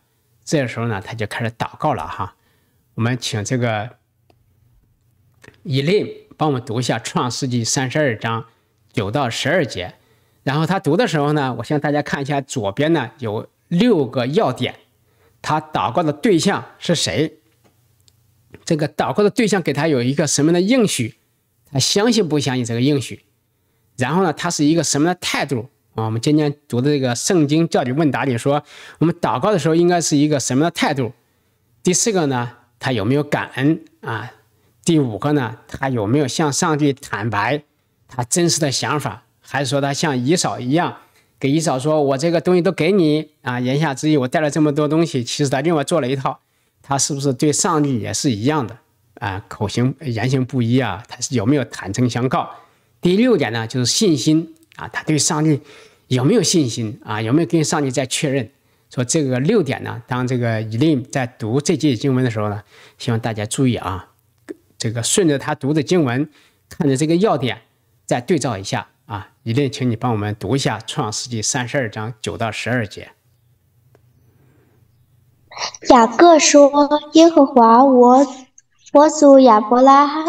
这时候呢，他就开始祷告了哈。我们请这个以琳帮我们读一下《创世纪》三十二章九到十二节。然后他读的时候呢，我向大家看一下，左边呢有六个要点。他祷告的对象是谁？这个祷告的对象给他有一个什么样的应许？他相信不相信这个应许？然后呢，他是一个什么样的态度？啊，我们今天读的这个《圣经教理问答》里说，我们祷告的时候应该是一个什么样的态度？第四个呢，他有没有感恩啊？第五个呢，他有没有向上帝坦白他真实的想法？还是说他像姨嫂一样，给姨嫂说：“我这个东西都给你啊。”言下之意，我带了这么多东西，其实他另外做了一套。他是不是对上帝也是一样的啊？口型言行不一啊？他是有没有坦诚相告？第六点呢，就是信心。啊，他对上帝有没有信心啊？有没有跟上帝在确认？说这个六点呢？当这个以利在读这节经文的时候呢，希望大家注意啊，这个顺着他读的经文，看着这个要点再对照一下啊。一定请你帮我们读一下《创世纪》三十二章九到十二节。雅各说：“耶和华我，我属亚伯拉罕。”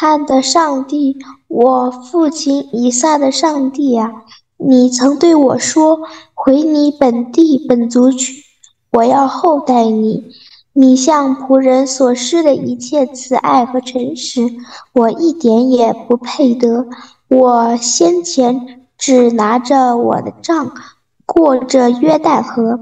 看的上帝，我父亲以撒的上帝啊！你曾对我说：“回你本地本族去，我要厚待你。”你向仆人所施的一切慈爱和诚实，我一点也不配得。我先前只拿着我的杖过着约旦河，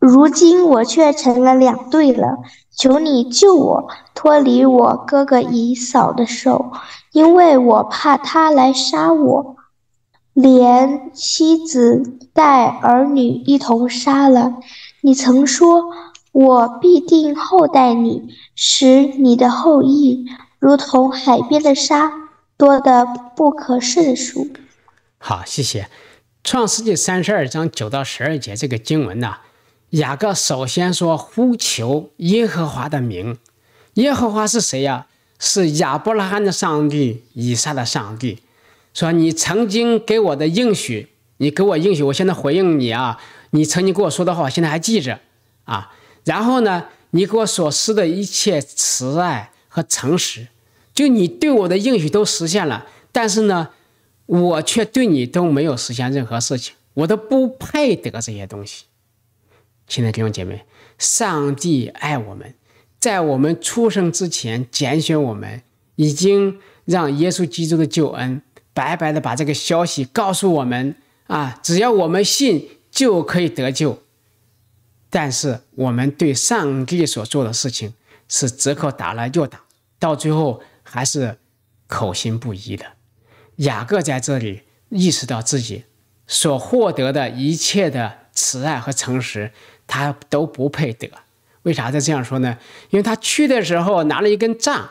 如今我却成了两队了。求你救我，脱离我哥哥姨嫂的手，因为我怕他来杀我，连妻子带儿女一同杀了。你曾说我必定厚待你，使你的后裔如同海边的沙，多得不可胜数。好，谢谢。创世纪三十二章九到十二节这个经文呢？雅各首先说：“呼求耶和华的名。”耶和华是谁呀？是亚伯拉罕的上帝，以撒的上帝。说：“你曾经给我的应许，你给我应许，我现在回应你啊！你曾经跟我说的话，我现在还记着啊。然后呢，你给我所施的一切慈爱和诚实，就你对我的应许都实现了。但是呢，我却对你都没有实现任何事情，我都不配得这些东西。”亲爱的弟兄姐妹，上帝爱我们，在我们出生之前拣选我们，已经让耶稣基督的救恩白白的把这个消息告诉我们啊！只要我们信，就可以得救。但是我们对上帝所做的事情是折扣打了又打，到最后还是口心不一的。雅各在这里意识到自己所获得的一切的慈爱和诚实。他都不配得，为啥他这样说呢？因为他去的时候拿了一根杖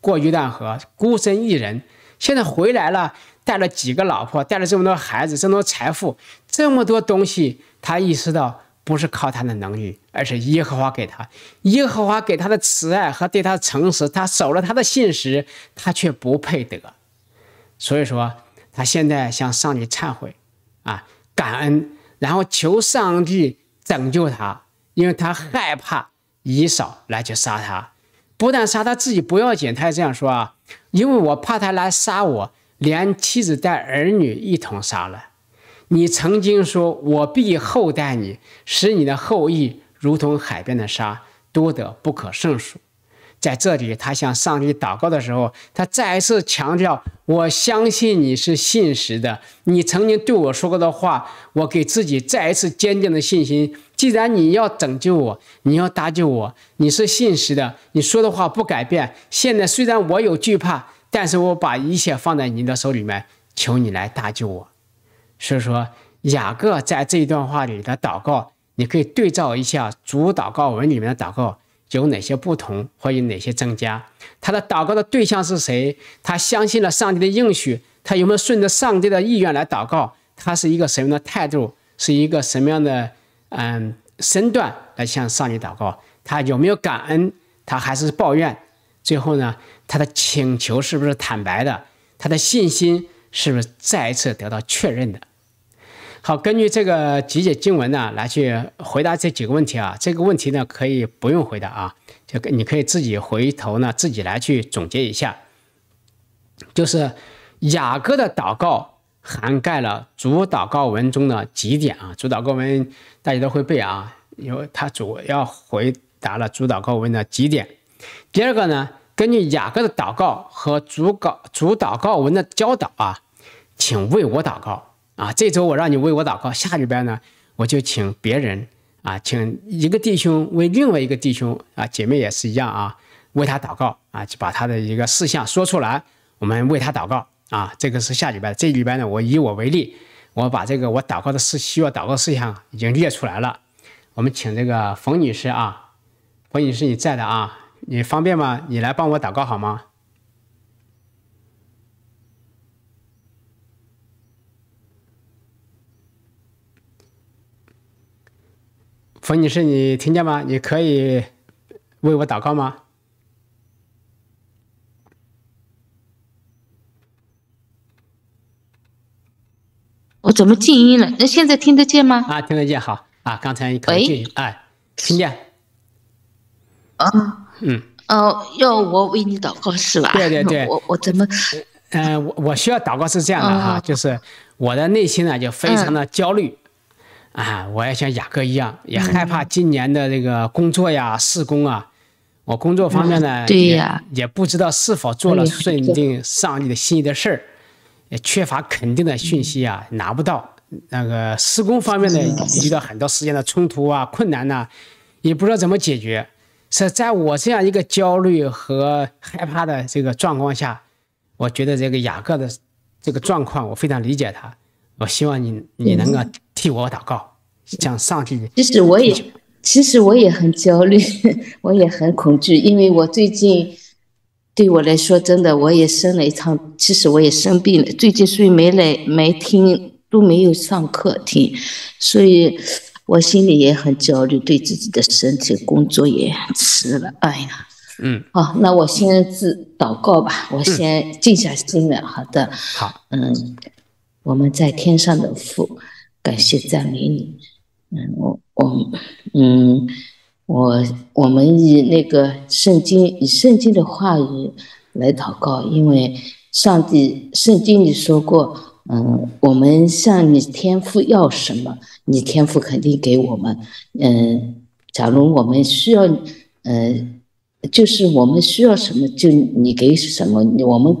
过约旦河，孤身一人。现在回来了，带了几个老婆，带了这么多孩子，这么多财富，这么多东西。他意识到不是靠他的能力，而是耶和华给他，耶和华给他的慈爱和对他的诚实。他守了他的信实，他却不配得。所以说，他现在向上帝忏悔，啊，感恩，然后求上帝。拯救他，因为他害怕以少来去杀他，不但杀他自己不要紧，他也这样说啊，因为我怕他来杀我，连妻子带儿女一同杀了。你曾经说我必厚待你，使你的后裔如同海边的沙，多得不可胜数。在这里，他向上帝祷告的时候，他再一次强调：“我相信你是信实的，你曾经对我说过的话，我给自己再一次坚定的信心。既然你要拯救我，你要搭救我，你是信实的，你说的话不改变。现在虽然我有惧怕，但是我把一切放在你的手里面，求你来搭救我。”所以说，雅各在这一段话里的祷告，你可以对照一下主祷告文里面的祷告。有哪些不同，或有哪些增加？他的祷告的对象是谁？他相信了上帝的应许，他有没有顺着上帝的意愿来祷告？他是一个什么样的态度？是一个什么样的嗯身段来向上帝祷告？他有没有感恩？他还是抱怨？最后呢？他的请求是不是坦白的？他的信心是不是再一次得到确认的？好，根据这个集结经文呢，来去回答这几个问题啊。这个问题呢，可以不用回答啊，就你可以自己回头呢，自己来去总结一下。就是雅各的祷告涵盖了主祷告文中的几点啊。主祷告文大家都会背啊，因为它主要回答了主祷告文的几点。第二个呢，根据雅各的祷告和主告主祷告文的教导啊，请为我祷告。啊，这周我让你为我祷告，下礼拜呢，我就请别人啊，请一个弟兄为另外一个弟兄啊，姐妹也是一样啊，为他祷告啊，就把他的一个事项说出来，我们为他祷告啊，这个是下礼拜。这礼拜呢，我以我为例，我把这个我祷告的事需要祷告事项已经列出来了，我们请这个冯女士啊，冯女士你在的啊，你方便吗？你来帮我祷告好吗？冯女士，你听见吗？你可以为我祷告吗？我怎么静音了？那现在听得见吗？啊，听得见，好啊，刚才可以静音，哎，听见。啊，嗯，哦，要我为你祷告是吧？对对对，我我怎么？嗯，我我需要祷告是这样的哈，就是我的内心呢就非常的焦虑。啊，我也像雅各一样，也害怕今年的这个工作呀、施工啊。我工作方面呢，对呀，也不知道是否做了顺定上帝的心意的事儿，也缺乏肯定的讯息啊，拿不到。那个施工方面呢，遇到很多时间的冲突啊、困难呢，也不知道怎么解决。是在我这样一个焦虑和害怕的这个状况下，我觉得这个雅各的这个状况，我非常理解他。我希望你，你能够。替我祷告，向上帝。其实我也，其实我也很焦虑，我也很恐惧，因为我最近，对我来说，真的我也生了一场，其实我也生病了。最近所以没来，没听，都没有上课听，所以我心里也很焦虑，对自己的身体，工作也迟了。哎呀，嗯，好，那我先自祷告吧，我先静下心来。好的，好，嗯，我们在天上的父。感谢赞美你，嗯，我我嗯，我我们以那个圣经以圣经的话语来祷告，因为上帝圣经里说过，嗯，我们向你天赋要什么，你天赋肯定给我们，嗯，假如我们需要，嗯，就是我们需要什么，就你给什么，我们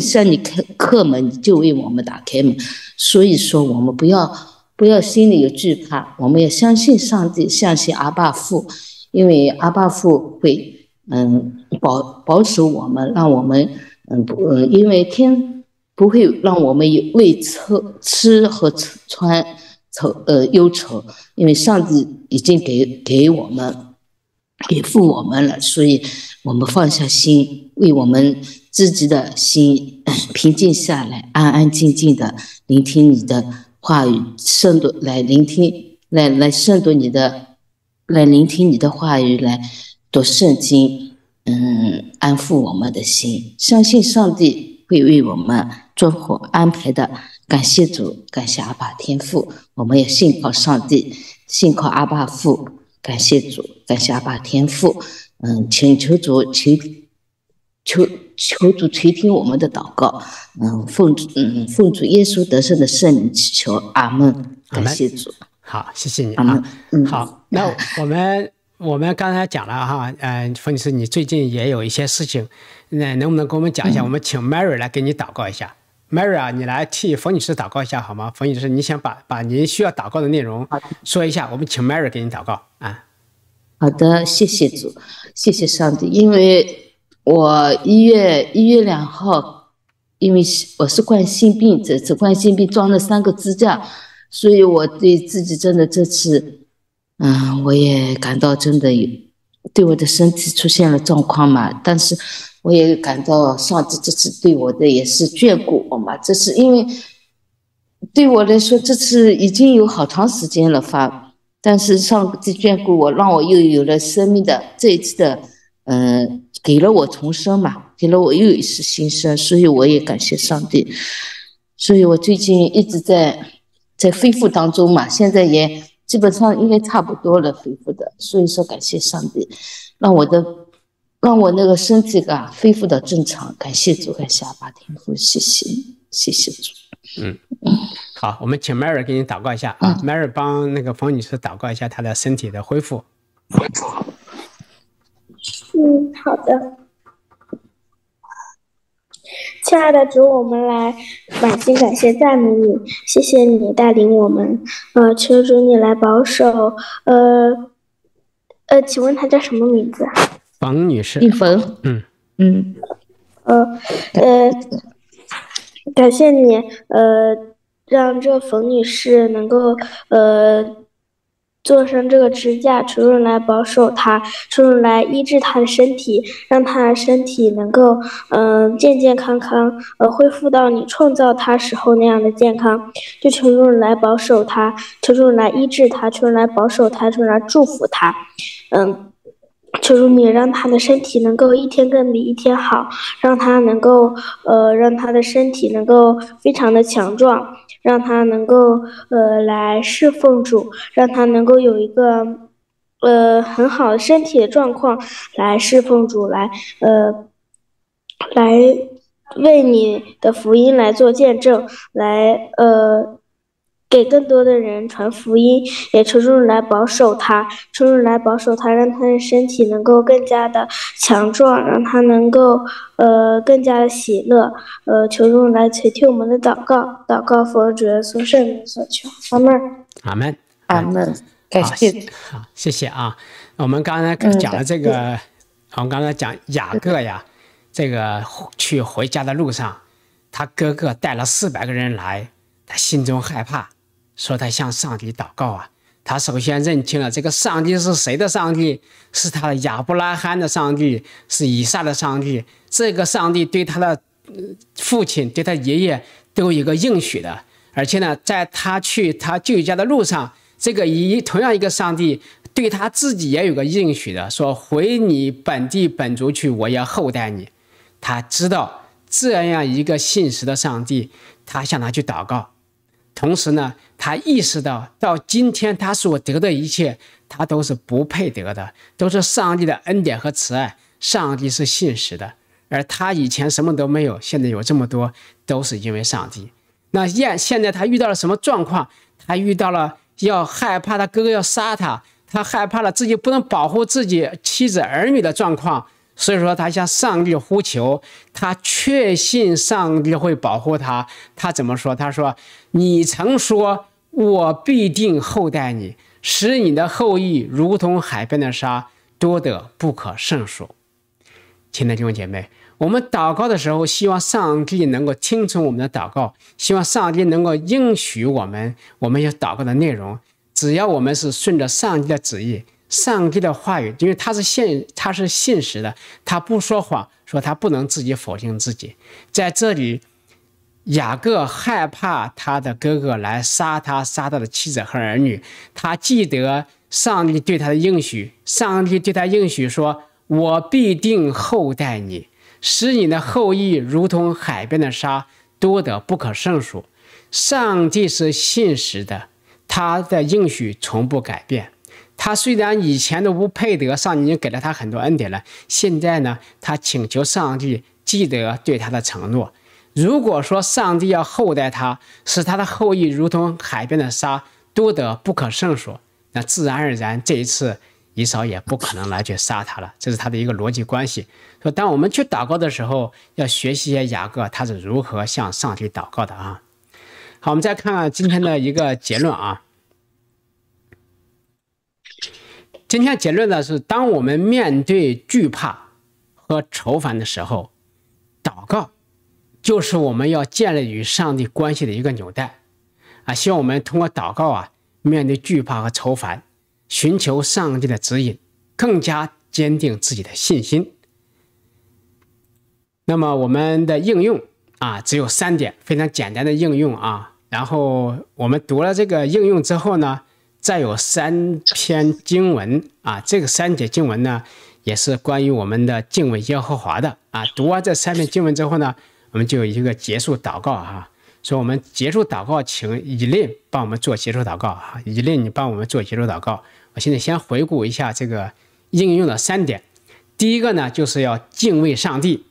向你开开门，就为我们打开门，所以说我们不要。不要心里有惧怕，我们要相信上帝，相信阿爸父，因为阿爸父会，嗯，保保守我们，让我们，嗯不嗯，因为天不会让我们为吃吃和穿愁呃忧愁，因为上帝已经给给我们给付我们了，所以我们放下心，为我们自己的心 平静下来，安安静静的聆听你的。话语，圣读来聆听，来来圣读你的，来聆听你的话语，来读圣经，嗯，安抚我们的心。相信上帝会为我们做好安排的。感谢主，感谢阿爸天父，我们也信靠上帝，信靠阿爸父。感谢主，感谢阿爸天父。嗯，请求主求。求求主垂听我们的祷告，嗯，奉主，嗯，奉主耶稣得胜的圣灵祈求阿门。感谢主。好，谢谢你啊。好，那 我们我们刚才讲了哈，嗯，冯女士，你最近也有一些事情，那能不能给我们讲一下？我们请 Mary 来给你祷告一下。Mary 啊，你来替冯女士祷告一下好吗？冯女士，你想把把您需要祷告的内容说一下，我们请 Mary 给你祷告啊。好的，谢谢主，谢谢上帝，因为。我一月一月两号，因为我是冠心病，这次冠心病装了三个支架，所以我对自己真的这次，嗯，我也感到真的有对我的身体出现了状况嘛。但是我也感到上帝这次对我的也是眷顾我嘛。这是因为对我来说，这次已经有好长时间了发，但是上帝眷顾我，让我又有了生命的这一次的，嗯。给了我重生嘛，给了我又一次新生，所以我也感谢上帝。所以我最近一直在在恢复当中嘛，现在也基本上应该差不多了，恢复的。所以说感谢上帝，让我的让我那个身体啊恢复到正常。感谢主，感谢阿爸天父，谢谢谢谢主。嗯，好，我们请 Mary 给你祷告一下啊，Mary 帮那个冯女士祷告一下她的身体的恢复。好的，亲爱的主，我们来满心感谢赞美你，谢谢你带领我们。呃，求主你来保守。呃，呃，请问他叫什么名字？冯女士，冯。嗯嗯。呃呃，感谢你，呃，让这冯女士能够呃。做上这个支架，求主来保守他，求主来医治他的身体，让他的身体能够，嗯，健健康康，呃，恢复到你创造他时候那样的健康。就求主来保守他，求主来医治它，求主来保守他，求主来祝福他，嗯，求主你让他的身体能够一天更比一天好，让他能够，呃，让他的身体能够非常的强壮。让他能够呃来侍奉主，让他能够有一个呃很好的身体的状况来侍奉主，来呃，来为你的福音来做见证，来呃。给更多的人传福音，也求主来保守他，求主来保守他，让他的身体能够更加的强壮，让他能够呃更加的喜乐，呃，求主来垂听我们的祷告，祷告佛主耶稣圣名所求，阿门。阿门，阿门，感谢，好，谢谢啊。我们刚才讲了这个，我们刚才讲雅各呀，这个去回家的路上，他哥哥带了四百个人来，他心中害怕。说他向上帝祷告啊，他首先认清了这个上帝是谁的上帝，是他的亚伯拉罕的上帝，是以撒的上帝。这个上帝对他的父亲、对他爷爷都有一个应许的，而且呢，在他去他舅舅家的路上，这个一同样一个上帝对他自己也有个应许的，说回你本地本族去，我要厚待你。他知道这样一个信实的上帝，他向他去祷告。同时呢，他意识到到今天他所得的一切，他都是不配得的，都是上帝的恩典和慈爱。上帝是信实的，而他以前什么都没有，现在有这么多，都是因为上帝。那现现在他遇到了什么状况？他遇到了要害怕他哥哥要杀他，他害怕了自己不能保护自己妻子儿女的状况。所以说，他向上帝呼求，他确信上帝会保护他。他怎么说？他说：“你曾说，我必定厚待你，使你的后裔如同海边的沙，多得不可胜数。”亲爱的弟兄姐妹，我们祷告的时候，希望上帝能够听从我们的祷告，希望上帝能够应许我们。我们要祷告的内容，只要我们是顺着上帝的旨意。上帝的话语，因为他是现他是信实的，他不说谎，说他不能自己否定自己。在这里，雅各害怕他的哥哥来杀他，杀他的妻子和儿女。他记得上帝对他的应许，上帝对他应许说：“我必定厚待你，使你的后裔如同海边的沙，多得不可胜数。”上帝是信实的，他的应许从不改变。他虽然以前都不配得上，已经给了他很多恩典了。现在呢，他请求上帝记得对他的承诺。如果说上帝要厚待他，使他的后裔如同海边的沙，多得不可胜数，那自然而然这一次以扫也不可能来去杀他了。这是他的一个逻辑关系。说，当我们去祷告的时候，要学习一下雅各他是如何向上帝祷告的啊。好，我们再看今天的一个结论啊。今天结论呢是：当我们面对惧怕和愁烦的时候，祷告就是我们要建立与上帝关系的一个纽带啊。希望我们通过祷告啊，面对惧怕和愁烦，寻求上帝的指引，更加坚定自己的信心。那么我们的应用啊，只有三点，非常简单的应用啊。然后我们读了这个应用之后呢？再有三篇经文啊，这个三节经文呢，也是关于我们的敬畏耶和华的啊。读完这三篇经文之后呢，我们就有一个结束祷告啊，说我们结束祷告，请以琳帮我们做结束祷告啊，以琳你帮我们做结束祷告。我现在先回顾一下这个应用的三点，第一个呢就是要敬畏上帝，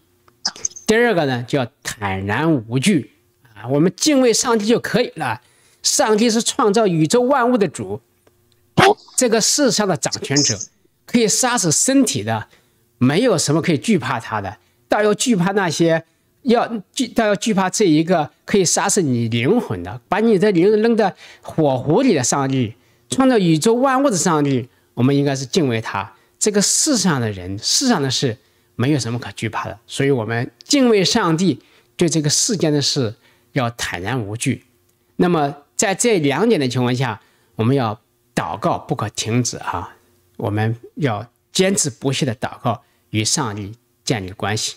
第二个呢就要坦然无惧啊，我们敬畏上帝就可以了。上帝是创造宇宙万物的主，这个世上的掌权者，可以杀死身体的，没有什么可以惧怕他的，倒要惧怕那些，要惧倒要惧怕这一个可以杀死你灵魂的，把你的灵扔在火湖里的上帝，创造宇宙万物的上帝，我们应该是敬畏他。这个世上的人，世上的事，没有什么可惧怕的，所以我们敬畏上帝，对这个世间的事要坦然无惧。那么。在这两点的情况下，我们要祷告不可停止啊！我们要坚持不懈的祷告，与上帝建立关系。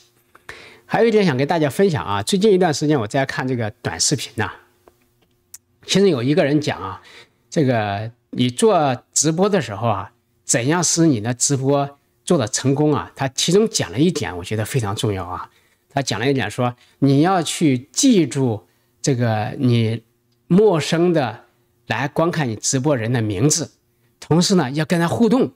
还有一点想跟大家分享啊，最近一段时间我在看这个短视频呐。其实有一个人讲啊，这个你做直播的时候啊，怎样使你的直播做的成功啊？他其中讲了一点，我觉得非常重要啊。他讲了一点说，你要去记住这个你。陌生的来观看你直播人的名字，同时呢要跟他互动，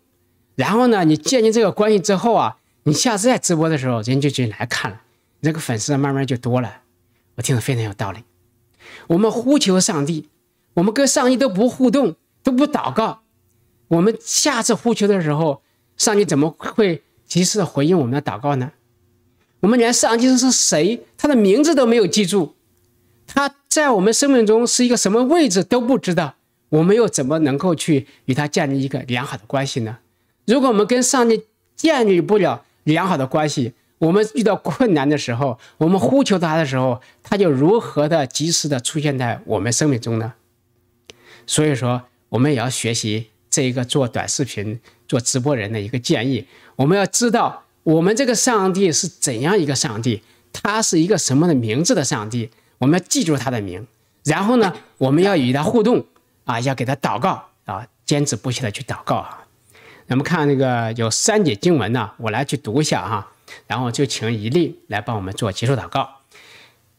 然后呢你建立这个关系之后啊，你下次再直播的时候，人就进来看了，你这个粉丝慢慢就多了。我听得非常有道理。我们呼求上帝，我们跟上帝都不互动，都不祷告，我们下次呼求的时候，上帝怎么会及时回应我们的祷告呢？我们连上帝是谁，他的名字都没有记住，他。在我们生命中是一个什么位置都不知道，我们又怎么能够去与他建立一个良好的关系呢？如果我们跟上帝建立不了良好的关系，我们遇到困难的时候，我们呼求他的时候，他就如何的及时的出现在我们生命中呢？所以说，我们也要学习这一个做短视频、做直播人的一个建议。我们要知道，我们这个上帝是怎样一个上帝？他是一个什么的名字的上帝？我们要记住他的名，然后呢，我们要与他互动，啊，要给他祷告，啊，坚持不懈的去祷告，啊，那么看那个有三节经文呢，我来去读一下，哈，然后就请一立来帮我们做结束祷告，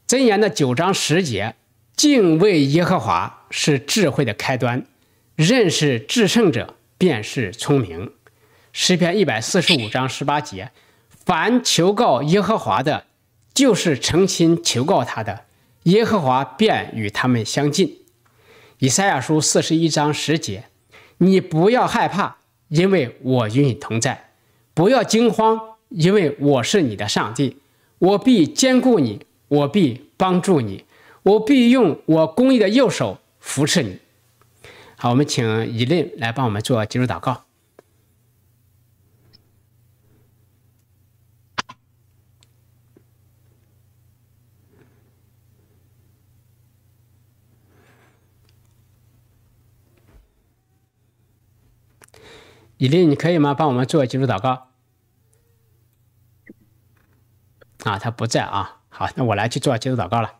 《箴言》的九章十节，敬畏耶和华是智慧的开端，认识至圣者便是聪明，《诗篇》一百四十五章十八节，凡求告耶和华的，就是诚心求告他的。耶和华便与他们相近，以赛亚书四十一章十节：你不要害怕，因为我与你同在；不要惊慌，因为我是你的上帝，我必兼顾你，我必帮助你，我必用我公义的右手扶持你。好，我们请以琳来帮我们做结束祷告。以琳，你可以吗？帮我们做几组祷告。啊，他不在啊。好，那我来去做几组祷告了。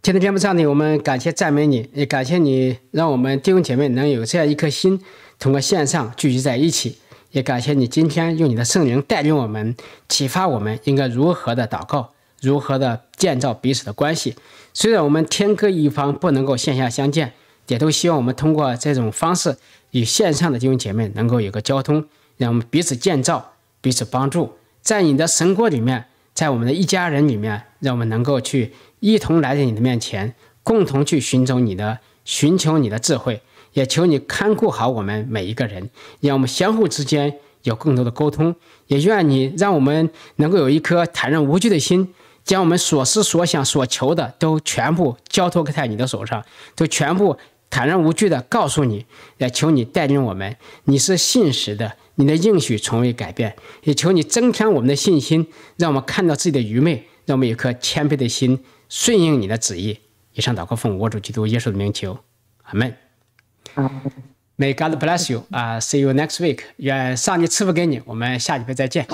天父天父上帝，我们感谢赞美你，也感谢你让我们弟兄姐妹能有这样一颗心，通过线上聚集在一起。也感谢你今天用你的圣灵带领我们，启发我们应该如何的祷告，如何的建造彼此的关系。虽然我们天各一方，不能够线下相见。也都希望我们通过这种方式，与线上的弟兄姐妹能够有个交通，让我们彼此建造、彼此帮助。在你的神国里面，在我们的一家人里面，让我们能够去一同来到你的面前，共同去寻找你的、寻求你的智慧。也求你看顾好我们每一个人，让我们相互之间有更多的沟通。也愿你让我们能够有一颗坦然无惧的心，将我们所思所想所求的都全部交托在你的手上，都全部。坦然无惧地告诉你，也求你带领我们。你是信实的，你的应许从未改变。也求你增添我们的信心，让我们看到自己的愚昧，让我们有颗谦卑的心，顺应你的旨意。以上祷告奉我主基督耶稣的名求，阿门。May God bless you. 啊，see you next week. 愿上帝赐福给你。我们下节课再见。